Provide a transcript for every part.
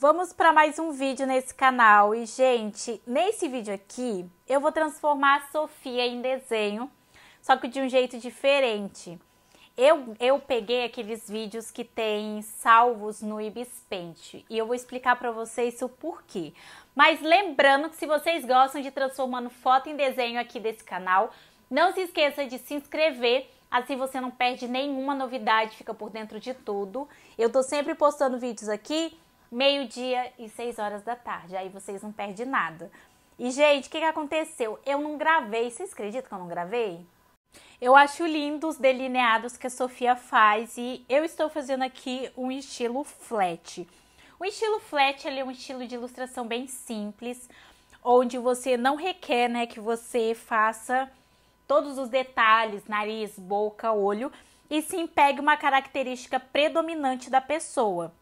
Vamos para mais um vídeo nesse canal e, gente, nesse vídeo aqui eu vou transformar a Sofia em desenho, só que de um jeito diferente. Eu, eu peguei aqueles vídeos que tem salvos no Ibis Paint e eu vou explicar para vocês o porquê. Mas lembrando que se vocês gostam de transformando foto em desenho aqui desse canal, não se esqueça de se inscrever Assim você não perde nenhuma novidade, fica por dentro de tudo. Eu tô sempre postando vídeos aqui meio-dia e 6 horas da tarde. Aí vocês não perdem nada. E, gente, o que, que aconteceu? Eu não gravei. Vocês acreditam que eu não gravei? Eu acho lindos os delineados que a Sofia faz e eu estou fazendo aqui um estilo flat. O estilo flat é um estilo de ilustração bem simples, onde você não requer né, que você faça todos os detalhes, nariz, boca, olho, e sim pegue uma característica predominante da pessoa.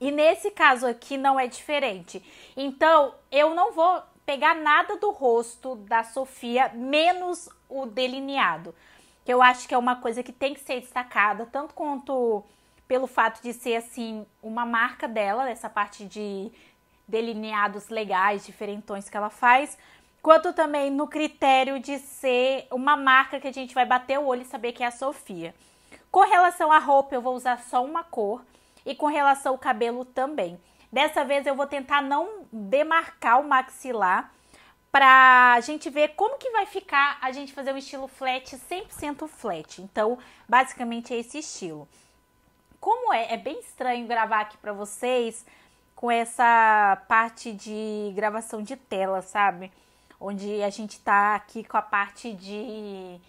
E nesse caso aqui não é diferente. Então, eu não vou pegar nada do rosto da Sofia, menos o delineado. Que eu acho que é uma coisa que tem que ser destacada, tanto quanto pelo fato de ser assim uma marca dela, essa parte de delineados legais, diferentões que ela faz, quanto também no critério de ser uma marca que a gente vai bater o olho e saber que é a Sofia. Com relação à roupa, eu vou usar só uma cor e com relação ao cabelo também. Dessa vez eu vou tentar não demarcar o maxilar pra gente ver como que vai ficar a gente fazer um estilo flat 100% flat. Então, basicamente é esse estilo. Como é, é bem estranho gravar aqui para vocês com essa parte de gravação de tela, sabe? Onde a gente tá aqui com a parte de,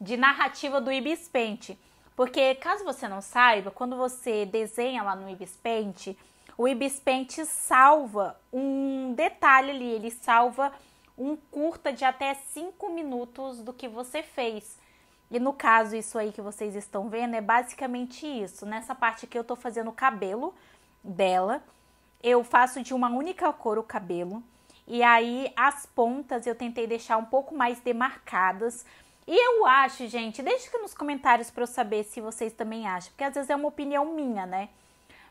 de narrativa do Ibis Paint. Porque caso você não saiba, quando você desenha lá no Ibis Paint, o Ibis Paint salva um detalhe ali, ele salva um curta de até 5 minutos do que você fez. E no caso, isso aí que vocês estão vendo é basicamente isso. Nessa parte aqui eu tô fazendo o cabelo dela. Eu faço de uma única cor o cabelo. E aí as pontas eu tentei deixar um pouco mais demarcadas e eu acho, gente, deixa nos comentários para eu saber se vocês também acham, porque às vezes é uma opinião minha, né?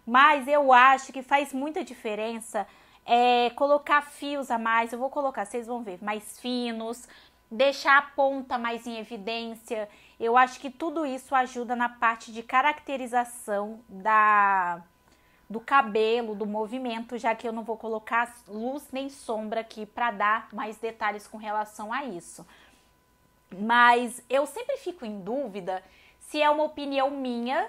Mas eu acho que faz muita diferença é, colocar fios a mais. Eu vou colocar, vocês vão ver, mais finos, deixar a ponta mais em evidência. Eu acho que tudo isso ajuda na parte de caracterização da do cabelo, do movimento, já que eu não vou colocar luz nem sombra aqui para dar mais detalhes com relação a isso. Mas eu sempre fico em dúvida se é uma opinião minha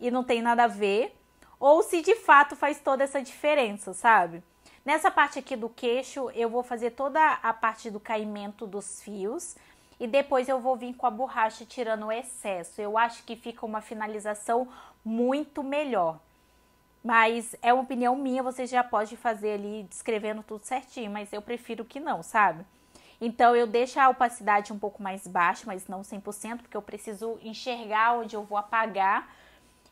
e não tem nada a ver, ou se de fato faz toda essa diferença, sabe? Nessa parte aqui do queixo, eu vou fazer toda a parte do caimento dos fios e depois eu vou vir com a borracha tirando o excesso. Eu acho que fica uma finalização muito melhor. Mas é uma opinião minha, você já pode fazer ali descrevendo tudo certinho, mas eu prefiro que não, sabe? Então eu deixo a opacidade um pouco mais baixa, mas não 100%, porque eu preciso enxergar onde eu vou apagar.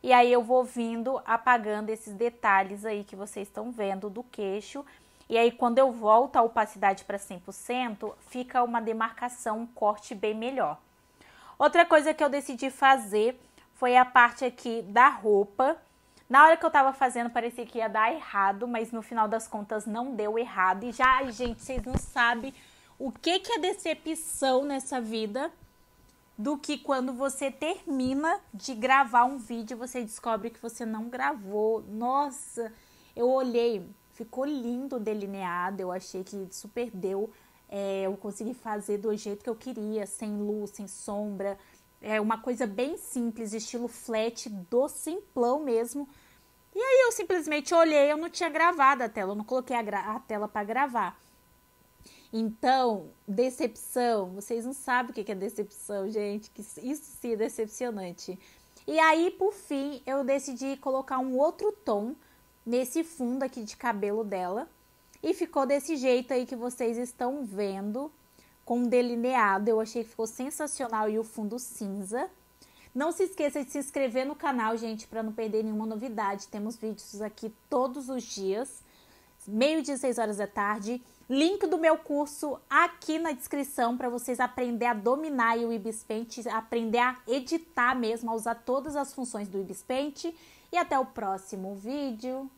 E aí eu vou vindo apagando esses detalhes aí que vocês estão vendo do queixo. E aí quando eu volto a opacidade para 100%, fica uma demarcação, um corte bem melhor. Outra coisa que eu decidi fazer foi a parte aqui da roupa. Na hora que eu tava fazendo, parecia que ia dar errado, mas no final das contas não deu errado. E já, gente, vocês não sabem o que, que é decepção nessa vida do que quando você termina de gravar um vídeo você descobre que você não gravou. Nossa, eu olhei, ficou lindo delineado, eu achei que super deu. É, eu consegui fazer do jeito que eu queria, sem luz, sem sombra. É uma coisa bem simples, estilo flat, do simplão mesmo. E aí eu simplesmente olhei, eu não tinha gravado a tela, eu não coloquei a, a tela para gravar. Então, decepção, vocês não sabem o que é decepção, gente, que isso sim é decepcionante. E aí, por fim, eu decidi colocar um outro tom nesse fundo aqui de cabelo dela. E ficou desse jeito aí que vocês estão vendo, com delineado. Eu achei que ficou sensacional e o fundo cinza. Não se esqueça de se inscrever no canal, gente, para não perder nenhuma novidade. Temos vídeos aqui todos os dias, meio dia, seis horas da tarde. Link do meu curso aqui na descrição para vocês aprender a dominar o Ibis Paint, aprender a editar mesmo, a usar todas as funções do Ibis Paint. E até o próximo vídeo.